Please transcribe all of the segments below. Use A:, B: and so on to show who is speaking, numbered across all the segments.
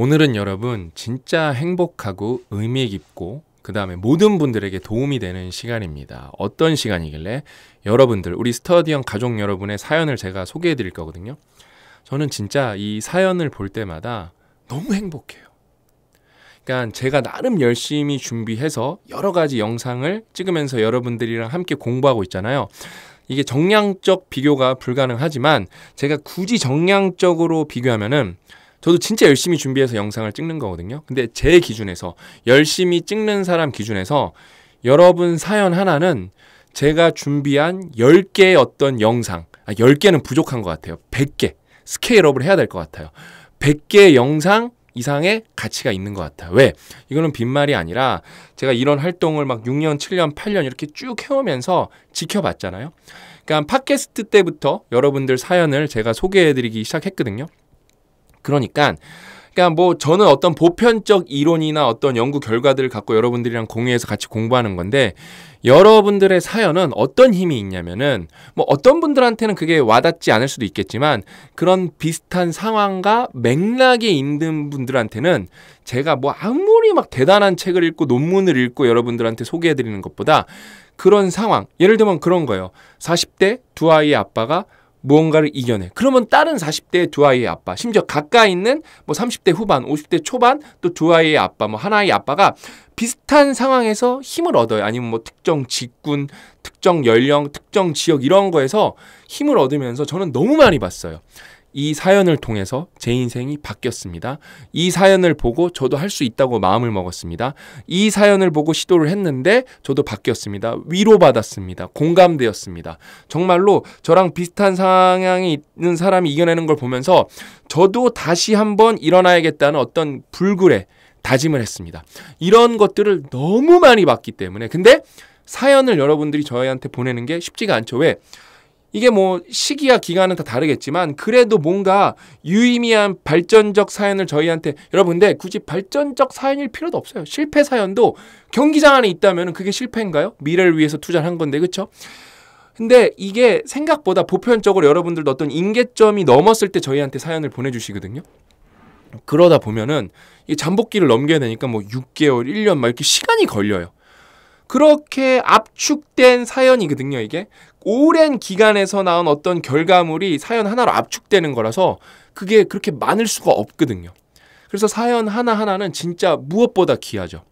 A: 오늘은 여러분 진짜 행복하고 의미 깊고 그 다음에 모든 분들에게 도움이 되는 시간입니다. 어떤 시간이길래 여러분들 우리 스터디형 가족 여러분의 사연을 제가 소개해 드릴 거거든요. 저는 진짜 이 사연을 볼 때마다 너무 행복해요. 그러니까 제가 나름 열심히 준비해서 여러 가지 영상을 찍으면서 여러분들이랑 함께 공부하고 있잖아요. 이게 정량적 비교가 불가능하지만 제가 굳이 정량적으로 비교하면은 저도 진짜 열심히 준비해서 영상을 찍는 거거든요. 근데 제 기준에서 열심히 찍는 사람 기준에서 여러분 사연 하나는 제가 준비한 10개의 어떤 영상, 아, 10개는 부족한 것 같아요. 100개. 스케일업을 해야 될 것 같아요. 100개의 영상 이상의 가치가 있는 것 같아요. 왜? 이거는 빈말이 아니라 제가 이런 활동을 막 6년, 7년, 8년 이렇게 쭉 해오면서 지켜봤잖아요. 그러니까 팟캐스트 때부터 여러분들 사연을 제가 소개해드리기 시작했거든요. 그러니까 그러니까 뭐 저는 어떤 보편적 이론이나 어떤 연구 결과들을 갖고 여러분들이랑 공유해서 같이 공부하는 건데 여러분들의 사연은 어떤 힘이 있냐면은 뭐 어떤 분들한테는 그게 와닿지 않을 수도 있겠지만 그런 비슷한 상황과 맥락에 있는 분들한테는 제가 뭐 아무리 막 대단한 책을 읽고 논문을 읽고 여러분들한테 소개해 드리는 것보다 그런 상황 예를 들면 그런 거예요. 40대 두 아이의 아빠가 무언가를 이겨내. 그러면 다른 40대 두 아이의 아빠, 심지어 가까이 있는 뭐 30대 후반, 50대 초반 또 두 아이의 아빠, 뭐 하나의 아빠가 비슷한 상황에서 힘을 얻어요. 아니면 뭐 특정 직군, 특정 연령, 특정 지역 이런 거에서 힘을 얻으면서 저는 너무 많이 봤어요. 이 사연을 통해서 제 인생이 바뀌었습니다. 이 사연을 보고 저도 할 수 있다고 마음을 먹었습니다. 이 사연을 보고 시도를 했는데 저도 바뀌었습니다. 위로받았습니다. 공감되었습니다. 정말로 저랑 비슷한 상황이 있는 사람이 이겨내는 걸 보면서 저도 다시 한번 일어나야겠다는 어떤 불굴의 다짐을 했습니다. 이런 것들을 너무 많이 봤기 때문에 근데 사연을 여러분들이 저희한테 보내는 게 쉽지가 않죠. 왜? 이게 뭐 시기와 기간은 다 다르겠지만 그래도 뭔가 유의미한 발전적 사연을 저희한테 여러분 들 굳이 발전적 사연일 필요도 없어요. 실패 사연도 경기장 안에 있다면 그게 실패인가요? 미래를 위해서 투자를 한 건데 그렇죠? 근데 이게 생각보다 보편적으로 여러분들도 어떤 임계점이 넘었을 때 저희한테 사연을 보내주시거든요. 그러다 보면은 이 잠복기를 넘겨야 되니까 뭐 6개월, 1년 막 이렇게 시간이 걸려요. 그렇게 압축된 사연이거든요, 이게. 오랜 기간에서 나온 어떤 결과물이 사연 하나로 압축되는 거라서 그게 그렇게 많을 수가 없거든요. 그래서 사연 하나하나는 진짜 무엇보다 귀하죠.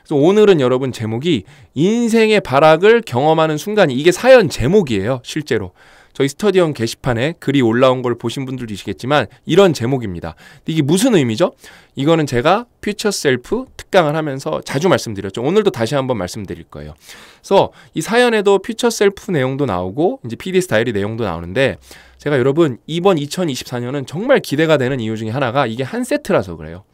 A: 그래서 오늘은 여러분 제목이 인생의 발악을 경험하는 순간이 이게 사연 제목이에요, 실제로. 저희 스터디형 게시판에 글이 올라온 걸 보신 분들도 계시겠지만 이런 제목입니다. 이게 무슨 의미죠? 이거는 제가 퓨처 셀프 특강을 하면서 자주 말씀드렸죠. 오늘도 다시 한번 말씀드릴 거예요. 그래서 이 사연에도 퓨처 셀프 내용도 나오고 이제 PD 스타일이 내용도 나오는데 제가 여러분 이번 2024년은 정말 기대가 되는 이유 중에 하나가 이게 한 세트라서 그래요.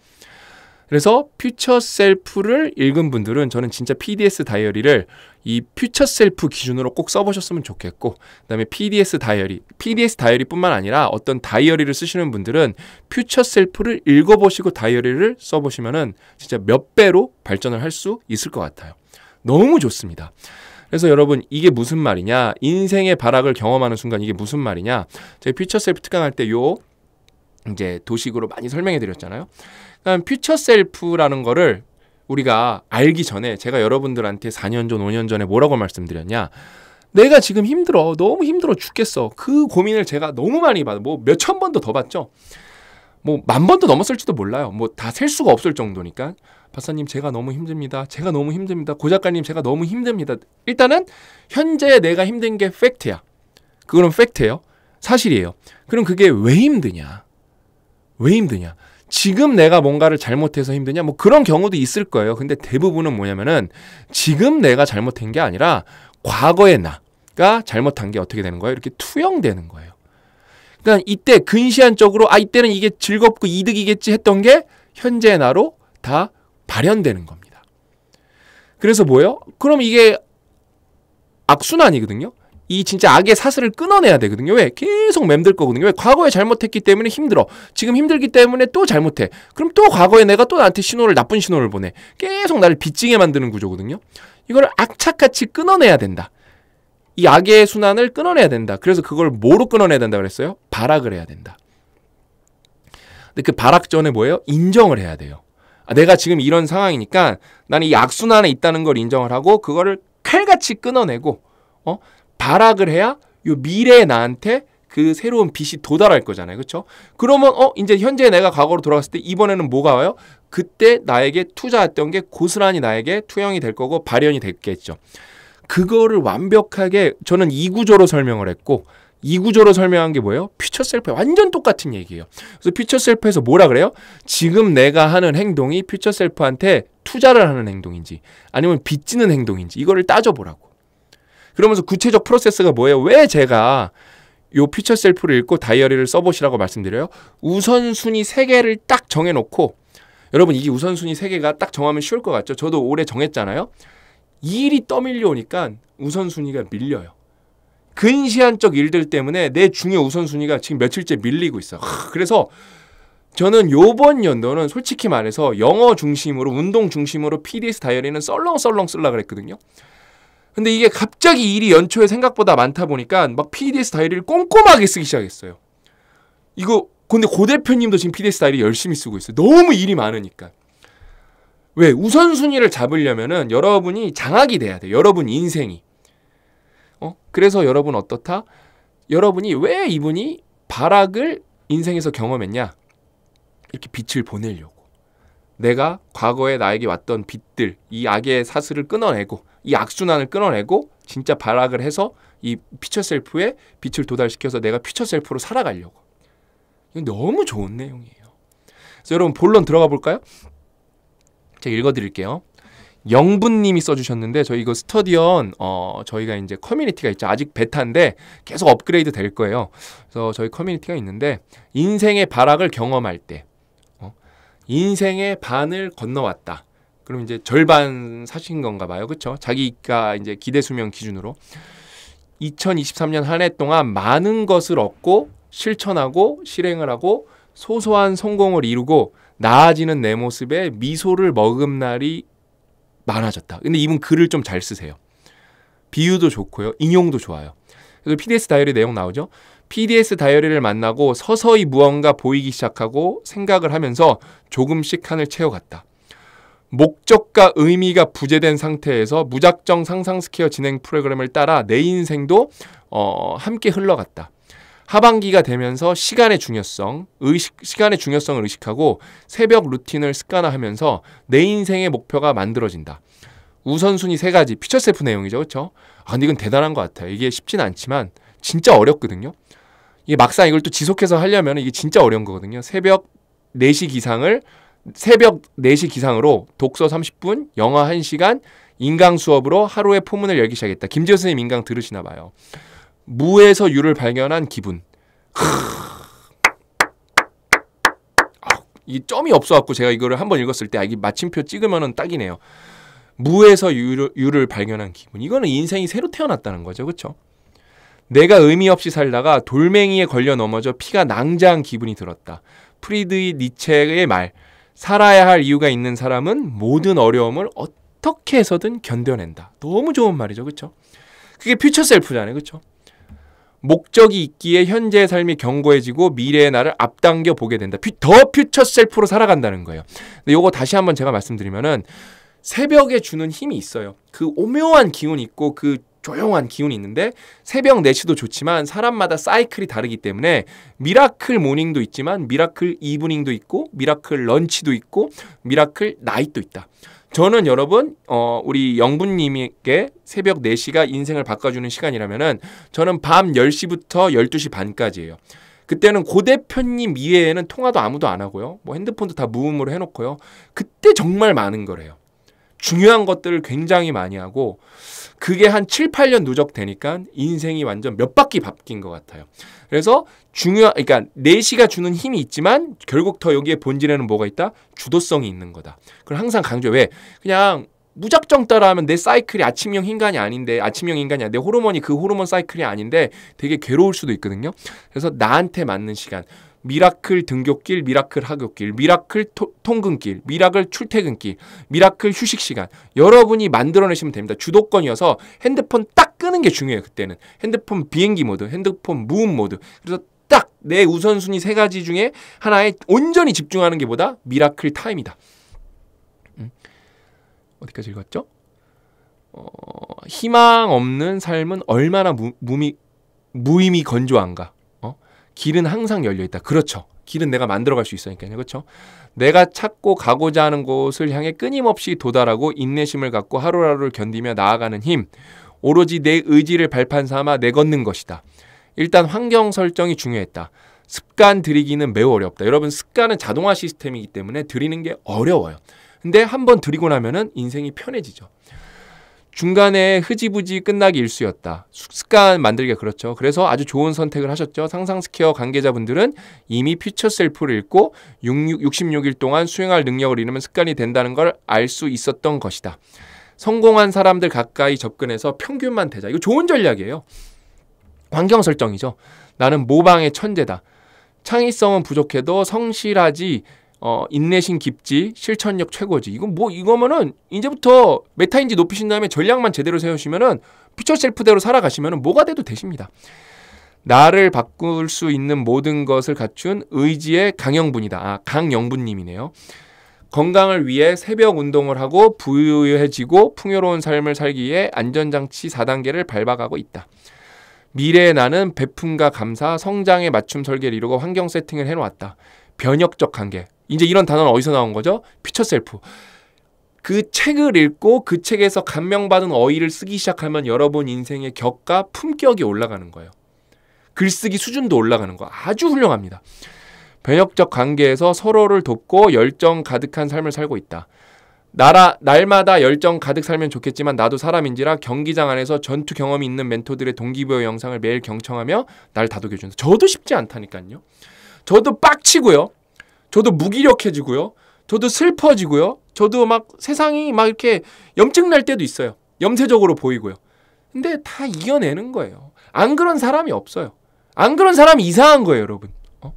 A: 그래서 퓨처 셀프를 읽은 분들은 저는 진짜 PDS 다이어리를 이 퓨처 셀프 기준으로 꼭 써보셨으면 좋겠고 그다음에 PDS 다이어리, PDS 다이어리뿐만 아니라 어떤 다이어리를 쓰시는 분들은 퓨처 셀프를 읽어보시고 다이어리를 써보시면은 진짜 몇 배로 발전을 할 수 있을 것 같아요. 너무 좋습니다. 그래서 여러분 이게 무슨 말이냐 인생의 발악을 경험하는 순간 이게 무슨 말이냐 제가 퓨처 셀프 특강할 때요 이제 도식으로 많이 설명해 드렸잖아요. 그다음까 그러니까 퓨처 셀프라는 거를 우리가 알기 전에 제가 여러분들한테 4년 전, 5년 전에 뭐라고 말씀드렸냐? 내가 지금 힘들어. 너무 힘들어 죽겠어. 그 고민을 제가 너무 많이 받아. 뭐 몇천 번도 더받죠뭐 만 번도 넘었을지도 몰라요. 뭐 다 셀 수가 없을 정도니까. 박사님 제가 너무 힘듭니다. 제가 너무 힘듭니다. 고 작가님 제가 너무 힘듭니다. 일단은 현재 내가 힘든 게 팩트야. 그거는 팩트예요. 사실이에요. 그럼 그게 왜 힘드냐? 왜 힘드냐? 지금 내가 뭔가를 잘못해서 힘드냐? 뭐 그런 경우도 있을 거예요. 근데 대부분은 뭐냐면은 지금 내가 잘못한 게 아니라 과거의 나가 잘못한 게 어떻게 되는 거예요? 이렇게 투영되는 거예요. 그러니까 이때 근시안적으로 아 이때는 이게 즐겁고 이득이겠지 했던 게 현재의 나로 다 발현되는 겁니다. 그래서 뭐예요? 그럼 이게 악순환이거든요. 이 진짜 악의 사슬을 끊어내야 되거든요. 왜? 계속 맴들 거거든요. 왜? 과거에 잘못했기 때문에 힘들어. 지금 힘들기 때문에 또 잘못해. 그럼 또 과거에 내가 또 나한테 신호를 나쁜 신호를 보내. 계속 나를 빚지게 만드는 구조거든요. 이걸 악착같이 끊어내야 된다. 이 악의 순환을 끊어내야 된다. 그래서 그걸 뭐로 끊어내야 된다 그랬어요? 발악을 해야 된다. 근데 그 발악 전에 뭐예요? 인정을 해야 돼요. 아, 내가 지금 이런 상황이니까 나는 이 악순환에 있다는 걸 인정을 하고 그거를 칼같이 끊어내고 어? 발악을 해야 요 미래의 나한테 그 새로운 빛이 도달할 거잖아요. 그렇죠? 그러면 어 이제 현재 내가 과거로 돌아갔을 때 이번에는 뭐가 와요? 그때 나에게 투자했던 게 고스란히 나에게 투영이 될 거고 발현이 됐겠죠. 그거를 완벽하게 저는 이 구조로 설명을 했고 이 구조로 설명한 게 뭐예요? 퓨처 셀프 완전 똑같은 얘기예요. 그래서 퓨처 셀프에서 뭐라 그래요? 지금 내가 하는 행동이 퓨처 셀프한테 투자를 하는 행동인지 아니면 빚지는 행동인지 이거를 따져보라고. 그러면서 구체적 프로세스가 뭐예요? 왜 제가 요 퓨처 셀프를 읽고 다이어리를 써보시라고 말씀드려요? 우선순위 3개를 딱 정해놓고 여러분 이게 우선순위 3개가 딱 정하면 쉬울 것 같죠? 저도 올해 정했잖아요. 일이 떠밀려오니까 우선순위가 밀려요. 근시안적 일들 때문에 내 중요 우선순위가 지금 며칠째 밀리고 있어. 요 그래서 저는 요번 연도는 솔직히 말해서 영어 중심으로 운동 중심으로 PDS 다이어리는 썰렁썰렁 쓸라 그랬거든요. 근데 이게 갑자기 일이 연초에 생각보다 많다 보니까 막 PDS 다이리를 꼼꼼하게 쓰기 시작했어요. 이거 근데 고 대표님도 지금 PDS 다이리 열심히 쓰고 있어요. 너무 일이 많으니까. 왜 우선순위를 잡으려면은 여러분이 장악이 돼야 돼. 여러분 인생이. 어? 그래서 여러분 어떻다? 여러분이 왜 이분이 발악을 인생에서 경험했냐? 이렇게 빛을 보내려고. 내가 과거에 나에게 왔던 빛들, 이 악의 사슬을 끊어내고 이 악순환을 끊어내고 진짜 발악을 해서 이 피처 셀프에 빛을 도달시켜서 내가 피처 셀프로 살아가려고. 이건 너무 좋은 내용이에요. 그래서 여러분 본론 들어가 볼까요? 제가 읽어드릴게요. 영분님이 써주셨는데 저희 이거 스터디언 어 저희가 이제 커뮤니티가 있죠 아직 베타인데 계속 업그레이드 될 거예요 그래서 저희 커뮤니티가 있는데 인생의 발악을 경험할 때 어? 인생의 반을 건너왔다 그럼 이제 절반 사신 건가 봐요. 그렇죠? 자기가 이제 기대 수명 기준으로 2023년 한 해 동안 많은 것을 얻고 실천하고 실행을 하고 소소한 성공을 이루고 나아지는 내 모습에 미소를 머금날이 많아졌다. 근데 이분 글을 좀 잘 쓰세요. 비유도 좋고요. 인용도 좋아요. 그래서 PDS 다이어리 내용 나오죠. PDS 다이어리를 만나고 서서히 무언가 보이기 시작하고 생각을 하면서 조금씩 한을 채워갔다. 목적과 의미가 부재된 상태에서 무작정 상상 스퀘어 진행 프로그램을 따라 내 인생도 어, 함께 흘러갔다. 하반기가 되면서 시간의 중요성, 의식, 시간의 중요성을 의식하고 새벽 루틴을 습관화하면서 내 인생의 목표가 만들어진다. 우선순위 세 가지, 피처세프 내용이죠. 그렇죠? 아, 근데 이건 대단한 것 같아요. 이게 쉽진 않지만 진짜 어렵거든요. 이게 막상 이걸 또 지속해서 하려면 이게 진짜 어려운 거거든요. 새벽 4시 기상을 새벽 4시 기상으로 독서 30분, 영화 1시간, 인강 수업으로 하루에 포문을 열기 시작했다. 김재호 선생님 인강 들으시나 봐요. 무에서 유를 발견한 기분. 이 점이 없어갖고 제가 이거를 한번 읽었을 때 아, 이 마침표 찍으면은 딱이네요. 무에서 유를, 유를 발견한 기분. 이거는 인생이 새로 태어났다는 거죠, 그렇죠? 내가 의미 없이 살다가 돌멩이에 걸려 넘어져 피가 낭자한 기분이 들었다. 프리드히 니체의 말. 살아야 할 이유가 있는 사람은 모든 어려움을 어떻게 해서든 견뎌낸다. 너무 좋은 말이죠. 그렇죠? 그게 퓨처 셀프잖아요. 그렇죠? 목적이 있기에 현재의 삶이 견고해지고 미래의 나를 앞당겨 보게 된다. 퓨, 더 퓨처 셀프로 살아간다는 거예요. 근데 요거 다시 한번 제가 말씀드리면은 새벽에 주는 힘이 있어요. 그 오묘한 기운이 있고 그 조용한 기운이 있는데 새벽 4시도 좋지만 사람마다 사이클이 다르기 때문에 미라클 모닝도 있지만 미라클 이브닝도 있고 미라클 런치도 있고 미라클 나이도 있다. 저는 여러분 어 우리 영부님에게 새벽 4시가 인생을 바꿔주는 시간이라면은 저는 밤 10시부터 12시 반까지예요. 그때는 고 대표님 이외에는 통화도 아무도 안 하고요. 뭐 핸드폰도 다 무음으로 해놓고요. 그때 정말 많은 거래요. 중요한 것들을 굉장히 많이 하고 그게 한 7, 8년 누적되니까 인생이 완전 몇 바퀴 바뀐 것 같아요. 그래서 중요, 그러니까 내시가 네 주는 힘이 있지만 결국 더 여기에 본질에는 뭐가 있다? 주도성이 있는 거다. 그걸 항상 강조해. 왜? 그냥 무작정 따라하면 내 사이클이 아침형 인간이 아닌데 아침형 인간이야 내 호르몬이 그 호르몬 사이클이 아닌데 되게 괴로울 수도 있거든요 그래서 나한테 맞는 시간 미라클 등굣길, 미라클 하굣길, 미라클 토, 통근길, 미라클 출퇴근길, 미라클 휴식시간 여러분이 만들어내시면 됩니다. 주도권이어서 핸드폰 딱 끄는 게 중요해요. 그때는 핸드폰 비행기 모드, 핸드폰 무음 모드 그래서 딱 내 우선순위 세 가지 중에 하나에 온전히 집중하는 게보다 미라클 타임이다. 음. 어디까지 읽었죠? 어, 희망 없는 삶은 얼마나 무, 무미, 무의미 건조한가. 길은 항상 열려 있다. 그렇죠. 길은 내가 만들어갈 수 있으니까요. 그렇죠? 내가 찾고 가고자 하는 곳을 향해 끊임없이 도달하고 인내심을 갖고 하루하루를 견디며 나아가는 힘. 오로지 내 의지를 발판 삼아 내걷는 것이다. 일단 환경 설정이 중요했다. 습관 들이기는 매우 어렵다. 여러분 습관은 자동화 시스템이기 때문에 들이는 게 어려워요. 근데 한번 들이고 나면은 인생이 편해지죠. 중간에 흐지부지 끝나기 일수였다. 습관 만들기가 그렇죠. 그래서 아주 좋은 선택을 하셨죠. 상상스퀘어 관계자분들은 이미 퓨처 셀프를 읽고 66일 동안 수행할 능력을 잃으면 습관이 된다는 걸 알 수 있었던 것이다. 성공한 사람들 가까이 접근해서 평균만 되자. 이거 좋은 전략이에요. 환경 설정이죠. 나는 모방의 천재다. 창의성은 부족해도 성실하지 어, 인내심 깊지, 실천력 최고지. 이거 뭐, 이거면은, 이제부터 메타인지 높이신 다음에 전략만 제대로 세우시면은, 피처 셀프대로 살아가시면은 뭐가 돼도 되십니다. 나를 바꿀 수 있는 모든 것을 갖춘 의지의 강영분이다. 아, 강영분님이네요. 건강을 위해 새벽 운동을 하고 부유해지고 풍요로운 삶을 살기 위해 안전장치 4단계를 밟아가고 있다. 미래의 나는 베품과 감사, 성장의 맞춤 설계를 이루고 환경 세팅을 해놓았다. 변혁적 관계, 이제 이런 단어는 어디서 나온 거죠? 피처 셀프. 그 책을 읽고 그 책에서 감명받은 어휘를 쓰기 시작하면 여러분 인생의 격과 품격이 올라가는 거예요. 글쓰기 수준도 올라가는 거 아주 훌륭합니다. 변혁적 관계에서 서로를 돕고 열정 가득한 삶을 살고 있다. 나라 날마다 열정 가득 살면 좋겠지만 나도 사람인지라 경기장 안에서 전투 경험이 있는 멘토들의 동기부여 영상을 매일 경청하며 날 다독여준다. 저도 쉽지 않다니까요. 저도 빡치고요. 저도 무기력해지고요. 저도 슬퍼지고요. 저도 막 세상이 막 이렇게 염증 날 때도 있어요. 염세적으로 보이고요. 근데 다 이겨내는 거예요. 안 그런 사람이 없어요. 안 그런 사람이 이상한 거예요, 여러분. 어?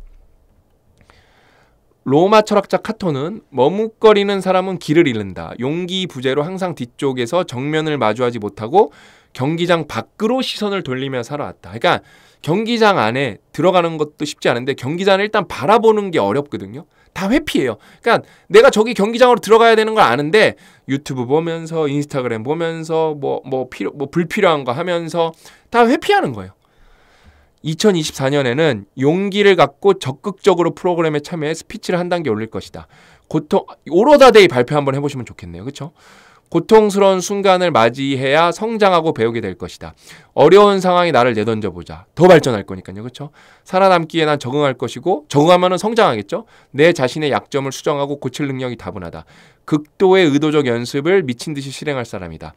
A: 로마 철학자 카토는 머뭇거리는 사람은 길을 잃는다. 용기 부재로 항상 뒤쪽에서 정면을 마주하지 못하고 경기장 밖으로 시선을 돌리며 살아왔다. 그러니까 경기장 안에 들어가는 것도 쉽지 않은데 경기장을 일단 바라보는 게 어렵거든요. 다 회피해요. 그러니까 내가 저기 경기장으로 들어가야 되는 걸 아는데 유튜브 보면서 인스타그램 보면서 뭐뭐 뭐 필요 뭐 불필요한 거 하면서 다 회피하는 거예요. 2024년에는 용기를 갖고 적극적으로 프로그램에 참여해 스피치를 한 단계 올릴 것이다. 고통 오로다데이 발표 한번 해보시면 좋겠네요. 그렇죠? 고통스러운 순간을 맞이해야 성장하고 배우게 될 것이다. 어려운 상황이 나를 내던져 보자. 더 발전할 거니까요. 그렇죠? 살아남기에 난 적응할 것이고 적응하면은 성장하겠죠. 내 자신의 약점을 수정하고 고칠 능력이 다분하다. 극도의 의도적 연습을 미친 듯이 실행할 사람이다.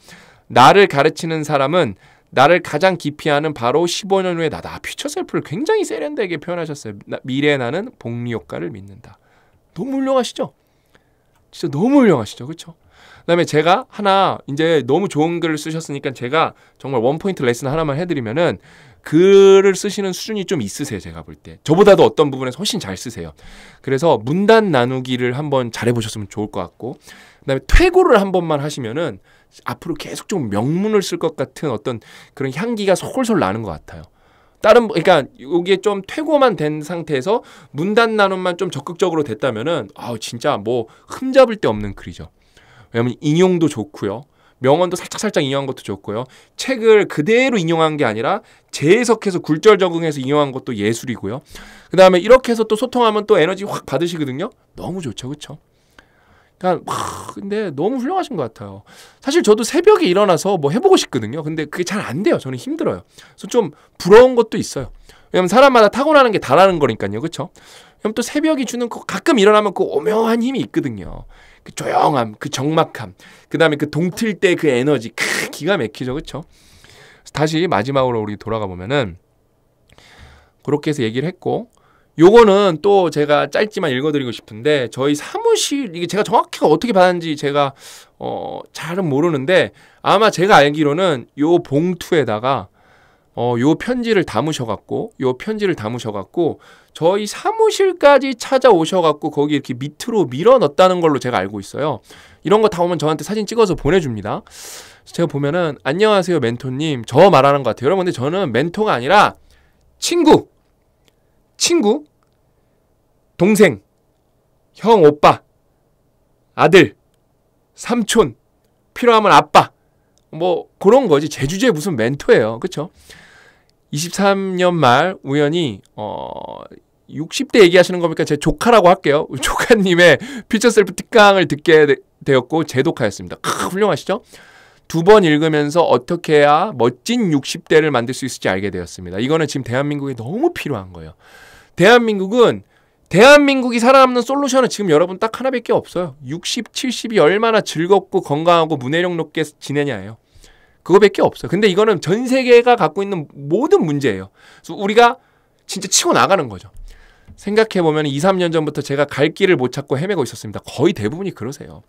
A: 나를 가르치는 사람은 나를 가장 깊이 아는 바로 15년 후의 나다. 아, 퓨처 셀프를 굉장히 세련되게 표현하셨어요. 미래의 나는 복리 효과를 믿는다. 너무 훌륭하시죠? 진짜 너무 훌륭하시죠? 그렇죠? 그다음에 제가 하나 이제 너무 좋은 글을 쓰셨으니까 제가 정말 원 포인트 레슨 하나만 해드리면은 글을 쓰시는 수준이 좀 있으세요 제가 볼 때 저보다도 어떤 부분에서 훨씬 잘 쓰세요 그래서 문단 나누기를 한번 잘해보셨으면 좋을 것 같고 그다음에 퇴고를 한 번만 하시면은 앞으로 계속 좀 명문을 쓸 것 같은 어떤 그런 향기가 솔솔 나는 것 같아요. 다른 그러니까 여기에 좀 퇴고만 된 상태에서 문단 나눔만 좀 적극적으로 됐다면은 아 진짜 뭐 흠잡을 데 없는 글이죠. 왜냐면 인용도 좋고요. 명언도 살짝살짝 인용한 것도 좋고요. 책을 그대로 인용한 게 아니라 재해석해서 굴절 적응해서 인용한 것도 예술이고요. 그 다음에 이렇게 해서 또 소통하면 또 에너지 확 받으시거든요. 너무 좋죠. 그쵸? 그러니까 와, 근데 너무 훌륭하신 것 같아요. 사실 저도 새벽에 일어나서 뭐 해보고 싶거든요. 근데 그게 잘 안 돼요. 저는 힘들어요. 그래서 좀 부러운 것도 있어요. 왜냐면 사람마다 타고나는 게 다라는 거니까요. 그쵸죠 그럼 또 새벽이 주는 그 가끔 일어나면 그 오묘한 힘이 있거든요. 그 조용함, 그 적막함, 그 다음에 그 동틀 때 그 에너지, 크, 기가 막히죠, 그쵸 다시 마지막으로 우리 돌아가 보면은 그렇게 해서 얘기를 했고 요거는 또 제가 짧지만 읽어드리고 싶은데 저희 사무실 이게 제가 정확히 어떻게 받았는지 제가 어 잘은 모르는데 아마 제가 알기로는 요 봉투에다가 어요 편지를 담으셔갖고 요 편지를 담으셔갖고 저희 사무실까지 찾아오셔갖고 거기 이렇게 밑으로 밀어 넣었다는 걸로 제가 알고 있어요. 이런 거 다 오면 저한테 사진 찍어서 보내줍니다. 제가 보면은 안녕하세요 멘토님 저 말하는 것 같아요. 여러분 근데 저는 멘토가 아니라 친구, 친구, 동생, 형, 오빠, 아들, 삼촌, 필요하면 아빠 뭐 그런 거지 제 주제에 무슨 멘토예요 그쵸 23년 말 우연히 어 60대 얘기하시는 겁니까? 제 조카라고 할게요. 조카님의 피처 셀프 특강을 듣게 되, 었고제 독하였습니다. 크, 훌륭하시죠? 두 번 읽으면서 어떻게 해야 멋진 60대를 만들 수 있을지 알게 되었습니다. 이거는 지금 대한민국에 너무 필요한 거예요. 대한민국은 대한민국이 살아남는 솔루션은 지금 여러분 딱 하나밖에 없어요. 60, 70이 얼마나 즐겁고 건강하고 문해력 높게 지내냐예요. 그거밖에 없어요. 근데 이거는 전 세계가 갖고 있는 모든 문제예요. 그래서 우리가 진짜 치고 나가는 거죠. 생각해보면 2, 3년 전부터 제가 갈 길을 못 찾고 헤매고 있었습니다. 거의 대부분이 그러세요.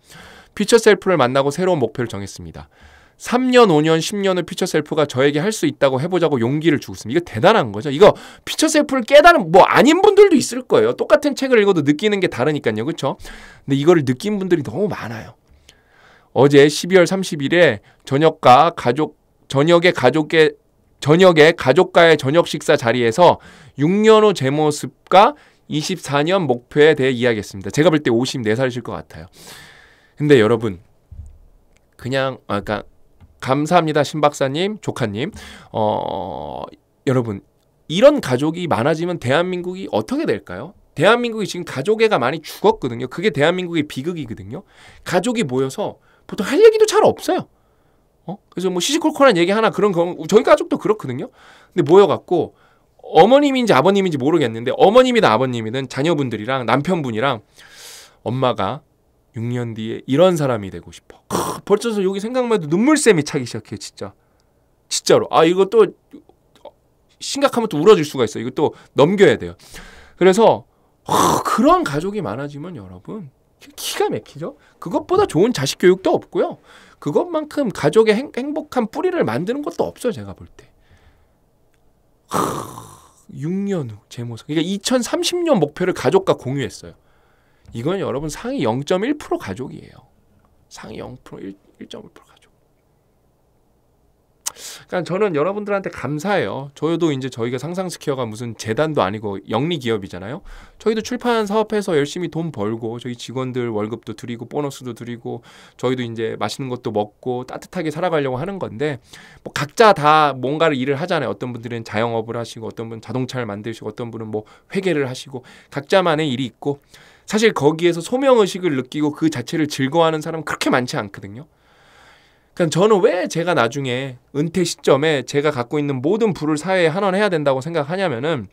A: 퓨처셀프를 만나고 새로운 목표를 정했습니다. 3년, 5년, 10년 을 피처셀프가 저에게 할 수 있다고 해보자고 용기를 주고 있습니다. 이거 대단한 거죠. 이거 피처셀프를 깨달은 뭐 아닌 분들도 있을 거예요. 똑같은 책을 읽어도 느끼는 게 다르니까요. 그렇죠? 근데 이거를 느낀 분들이 너무 많아요. 어제 12월 30일에 저녁과 가족 저녁에 가족의 저녁에 가족과의 저녁 식사 자리에서 6년 후 제 모습과 24년 목표에 대해 이야기했습니다. 제가 볼 때 54살이실 것 같아요. 근데 여러분 그냥 아까 그러니까 감사합니다 신박사님 조카님 어 여러분 이런 가족이 많아지면 대한민국이 어떻게 될까요? 대한민국이 지금 가족애가 많이 죽었거든요. 그게 대한민국의 비극이거든요. 가족이 모여서 보통 할 얘기도 잘 없어요. 어? 그래서 뭐 시시콜콜한 얘기 하나 그런 거 저희 가족도 그렇거든요. 근데 모여갖고 어머님인지 아버님인지 모르겠는데 어머님이나 아버님이든 자녀분들이랑 남편분이랑 엄마가 6년 뒤에 이런 사람이 되고 싶어. 크, 벌써서 여기 생각만 해도 눈물샘이 차기 시작해 진짜. 진짜로. 아 이거 또 심각하면 또 울어질 수가 있어요. 이거 또 넘겨야 돼요. 그래서 어, 그런 가족이 많아지면 여러분 기가 막히죠. 그것보다 좋은 자식 교육도 없고요. 그것만큼 가족의 행, 행복한 뿌리를 만드는 것도 없어 제가 볼 때. 크, 6년 후 제 모습. 그러니까 2030년 목표를 가족과 공유했어요. 이건 여러분 상위 0.1% 가족이에요. 상위 0% 1.5% 그러니까 저는 여러분들한테 감사해요. 저희도 이제 저희가 상상스퀘어가 무슨 재단도 아니고 영리 기업이잖아요. 저희도 출판 사업해서 열심히 돈 벌고 저희 직원들 월급도 드리고 보너스도 드리고 저희도 이제 맛있는 것도 먹고 따뜻하게 살아가려고 하는 건데 뭐 각자 다 뭔가를 일을 하잖아요. 어떤 분들은 자영업을 하시고 어떤 분은 자동차를 만드시고 어떤 분은 뭐 회계를 하시고 각자만의 일이 있고 사실 거기에서 소명의식을 느끼고 그 자체를 즐거워하는 사람은 그렇게 많지 않거든요. 그러니까 저는 왜 제가 나중에 은퇴 시점에 제가 갖고 있는 모든 부를 사회에 한원해야 된다고 생각하냐면은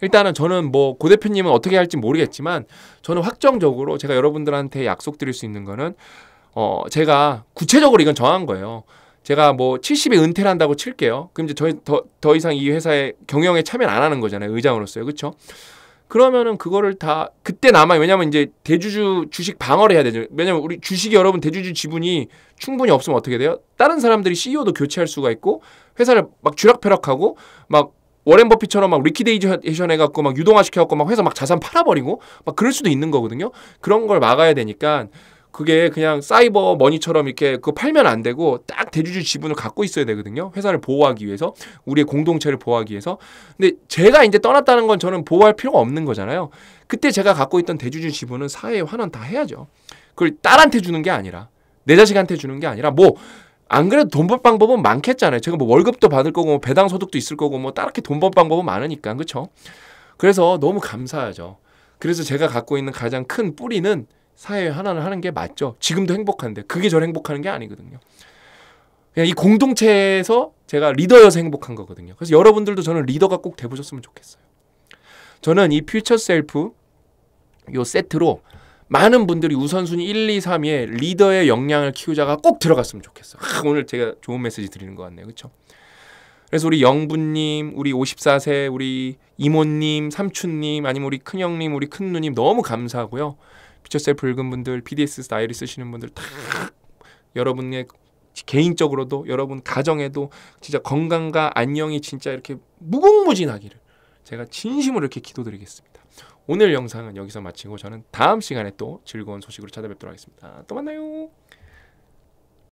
A: 일단은 저는 뭐고 대표님은 어떻게 할지 모르겠지만 저는 확정적으로 제가 여러분들한테 약속드릴 수 있는 거는 어 제가 구체적으로 이건 정한 거예요. 제가 뭐 70에 은퇴를 한다고 칠게요. 그럼 이제 저 더, 더 이상 이 회사의 경영에 참여 를안 하는 거잖아요. 의장으로서요. 그렇죠? 그러면은 그거를 다 그때 남아요. 왜냐면 이제 대주주 주식 방어를 해야 되죠. 왜냐면 우리 주식이 여러분 대주주 지분이 충분히 없으면 어떻게 돼요? 다른 사람들이 CEO도 교체할 수가 있고 회사를 막 쥐락펴락하고 막 워렌 버핏처럼 막 리퀴데이션 해갖고 막 유동화시켜갖고 막 회사 막 자산 팔아버리고 막 그럴 수도 있는 거거든요. 그런 걸 막아야 되니까 그게 그냥 사이버 머니처럼 이렇게 그거 팔면 안 되고 딱 대주주 지분을 갖고 있어야 되거든요. 회사를 보호하기 위해서 우리의 공동체를 보호하기 위해서. 근데 제가 이제 떠났다는 건 저는 보호할 필요가 없는 거잖아요. 그때 제가 갖고 있던 대주주 지분은 사회에 환원 다 해야죠. 그걸 딸한테 주는 게 아니라 내 자식한테 주는 게 아니라 뭐 안 그래도 돈 벌 방법은 많겠잖아요. 제가 뭐 월급도 받을 거고 뭐 배당 소득도 있을 거고 뭐 따르게 돈벌 방법은 많으니까 그렇죠. 그래서 너무 감사하죠. 그래서 제가 갖고 있는 가장 큰 뿌리는 사회 하나를 하는 게 맞죠. 지금도 행복한데 그게 저 행복하는 게 아니거든요. 그냥 이 공동체에서 제가 리더여서 행복한 거거든요. 그래서 여러분들도 저는 리더가 꼭 돼보셨으면 좋겠어요. 저는 이 퓨처 셀프 요 세트로 많은 분들이 우선순위 1, 2, 3위에 리더의 역량을 키우자가 꼭 들어갔으면 좋겠어. 요 오늘 제가 좋은 메시지 드리는 것 같네요. 그렇죠? 그래서 우리 영부님, 우리 54세, 우리 이모님, 삼촌님, 아니면 우리 큰형님, 우리 큰누님 너무 감사하고요. 피처셀 붉은 분들, PDS 나이를 쓰시는 분들 다 여러분의 개인적으로도 여러분 가정에도 진짜 건강과 안녕이 진짜 이렇게 무궁무진하기를 제가 진심으로 이렇게 기도드리겠습니다. 오늘 영상은 여기서 마치고 저는 다음 시간에 또 즐거운 소식으로 찾아뵙도록 하겠습니다. 또 만나요.